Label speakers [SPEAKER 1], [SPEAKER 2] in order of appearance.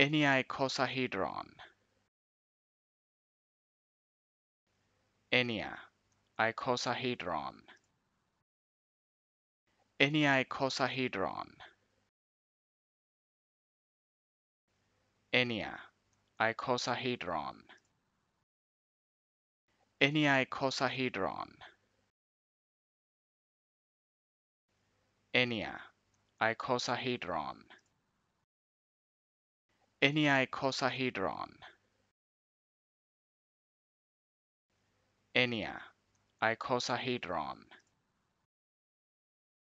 [SPEAKER 1] icosahedron. Enia, icosahedron. Eniacosahedron. Enia, icosahedron. Enia, icosahedron icosahedron. Enia, icosahedron.